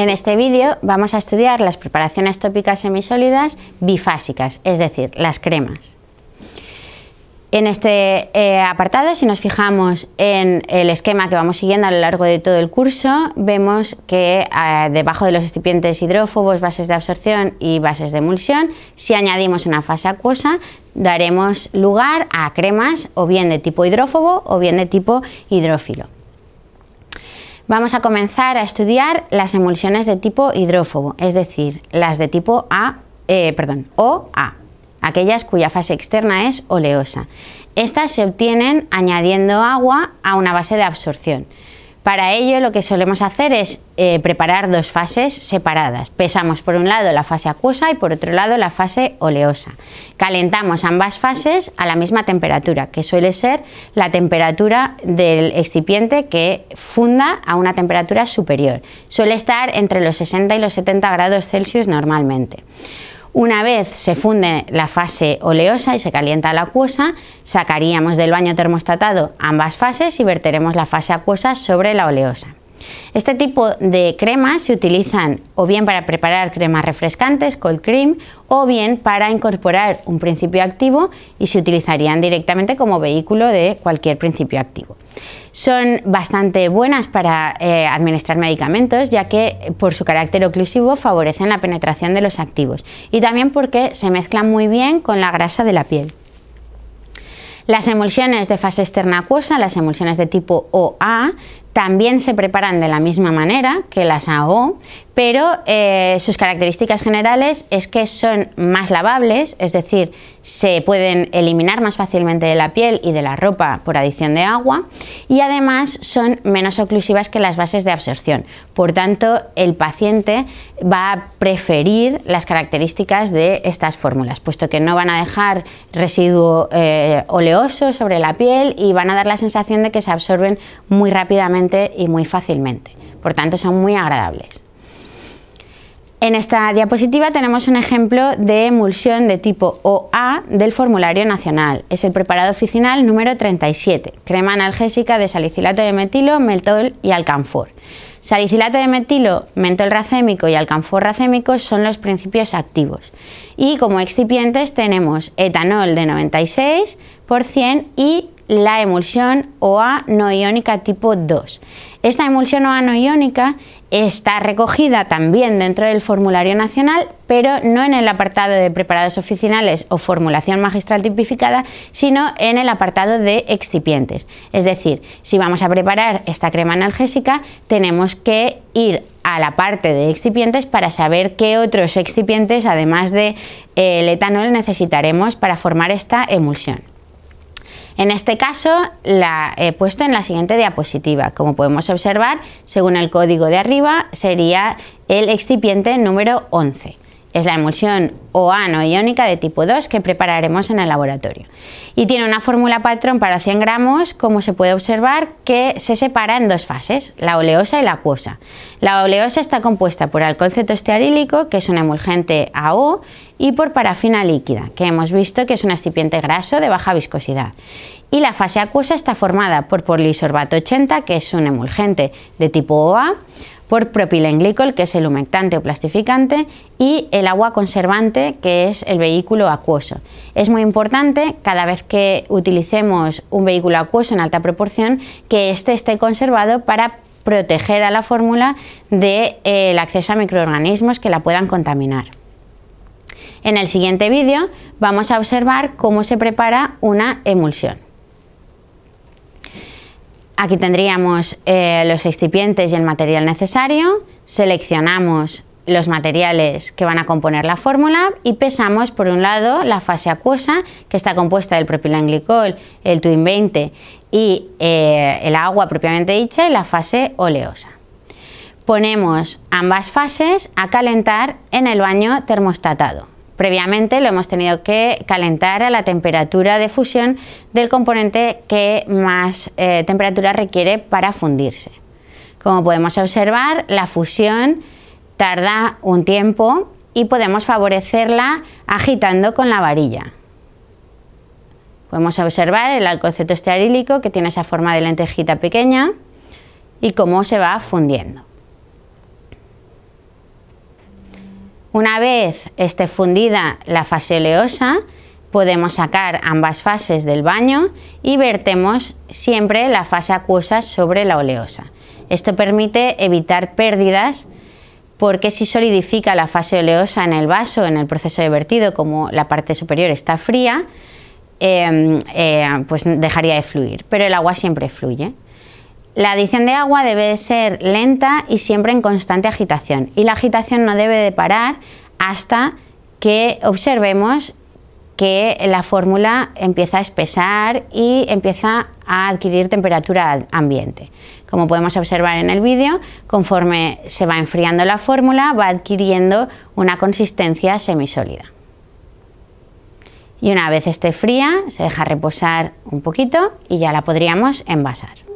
En este vídeo vamos a estudiar las preparaciones tópicas semisólidas bifásicas, es decir, las cremas. En este eh, apartado, si nos fijamos en el esquema que vamos siguiendo a lo largo de todo el curso, vemos que eh, debajo de los estipientes hidrófobos, bases de absorción y bases de emulsión, si añadimos una fase acuosa, daremos lugar a cremas o bien de tipo hidrófobo o bien de tipo hidrófilo. Vamos a comenzar a estudiar las emulsiones de tipo hidrófobo, es decir, las de tipo eh, A, aquellas cuya fase externa es oleosa. Estas se obtienen añadiendo agua a una base de absorción. Para ello lo que solemos hacer es eh, preparar dos fases separadas. Pesamos por un lado la fase acuosa y por otro lado la fase oleosa. Calentamos ambas fases a la misma temperatura, que suele ser la temperatura del excipiente que funda a una temperatura superior. Suele estar entre los 60 y los 70 grados Celsius normalmente. Una vez se funde la fase oleosa y se calienta la acuosa, sacaríamos del baño termostatado ambas fases y verteremos la fase acuosa sobre la oleosa. Este tipo de cremas se utilizan o bien para preparar cremas refrescantes, cold cream, o bien para incorporar un principio activo y se utilizarían directamente como vehículo de cualquier principio activo. Son bastante buenas para eh, administrar medicamentos ya que eh, por su carácter oclusivo favorecen la penetración de los activos y también porque se mezclan muy bien con la grasa de la piel. Las emulsiones de fase externa acuosa, las emulsiones de tipo OA, también se preparan de la misma manera que las AO, pero eh, sus características generales es que son más lavables, es decir, se pueden eliminar más fácilmente de la piel y de la ropa por adición de agua y además son menos oclusivas que las bases de absorción. Por tanto, el paciente va a preferir las características de estas fórmulas, puesto que no van a dejar residuo eh, oleoso sobre la piel y van a dar la sensación de que se absorben muy rápidamente y muy fácilmente. Por tanto, son muy agradables. En esta diapositiva tenemos un ejemplo de emulsión de tipo OA del formulario nacional. Es el preparado oficinal número 37, crema analgésica de salicilato de metilo, mentol y alcanfor. Salicilato de metilo, mentol racémico y alcanfor racémico son los principios activos. Y como excipientes tenemos etanol de 96% y la emulsión OA no iónica tipo 2. Esta emulsión OA no iónica está recogida también dentro del formulario nacional, pero no en el apartado de preparados oficinales o formulación magistral tipificada, sino en el apartado de excipientes. Es decir, si vamos a preparar esta crema analgésica, tenemos que ir a la parte de excipientes para saber qué otros excipientes, además de eh, el etanol, necesitaremos para formar esta emulsión. En este caso la he puesto en la siguiente diapositiva. Como podemos observar, según el código de arriba, sería el excipiente número 11. Es la emulsión o iónica de tipo 2 que prepararemos en el laboratorio. Y tiene una fórmula patrón para 100 gramos, como se puede observar, que se separa en dos fases, la oleosa y la acuosa. La oleosa está compuesta por alcohol cetostearílico que es un emulgente AO, y por parafina líquida, que hemos visto que es un estipiente graso de baja viscosidad y la fase acuosa está formada por polisorbato 80, que es un emulgente de tipo OA, por propilenglicol, que es el humectante o plastificante, y el agua conservante, que es el vehículo acuoso. Es muy importante, cada vez que utilicemos un vehículo acuoso en alta proporción, que éste esté conservado para proteger a la fórmula del de, eh, acceso a microorganismos que la puedan contaminar. En el siguiente vídeo vamos a observar cómo se prepara una emulsión. Aquí tendríamos eh, los excipientes y el material necesario, seleccionamos los materiales que van a componer la fórmula y pesamos por un lado la fase acuosa que está compuesta del propilenglicol, el twin 20 y eh, el agua propiamente dicha y la fase oleosa. Ponemos ambas fases a calentar en el baño termostatado. Previamente lo hemos tenido que calentar a la temperatura de fusión del componente que más eh, temperatura requiere para fundirse. Como podemos observar, la fusión tarda un tiempo y podemos favorecerla agitando con la varilla. Podemos observar el alcoceto estearílico que tiene esa forma de lentejita pequeña y cómo se va fundiendo. Una vez esté fundida la fase oleosa, podemos sacar ambas fases del baño y vertemos siempre la fase acuosa sobre la oleosa. Esto permite evitar pérdidas porque si solidifica la fase oleosa en el vaso en el proceso de vertido, como la parte superior está fría, em, eh, pues dejaría de fluir, pero el agua siempre fluye. La adición de agua debe ser lenta y siempre en constante agitación y la agitación no debe de parar hasta que observemos que la fórmula empieza a espesar y empieza a adquirir temperatura ambiente. Como podemos observar en el vídeo, conforme se va enfriando la fórmula va adquiriendo una consistencia semisólida. Y una vez esté fría, se deja reposar un poquito y ya la podríamos envasar.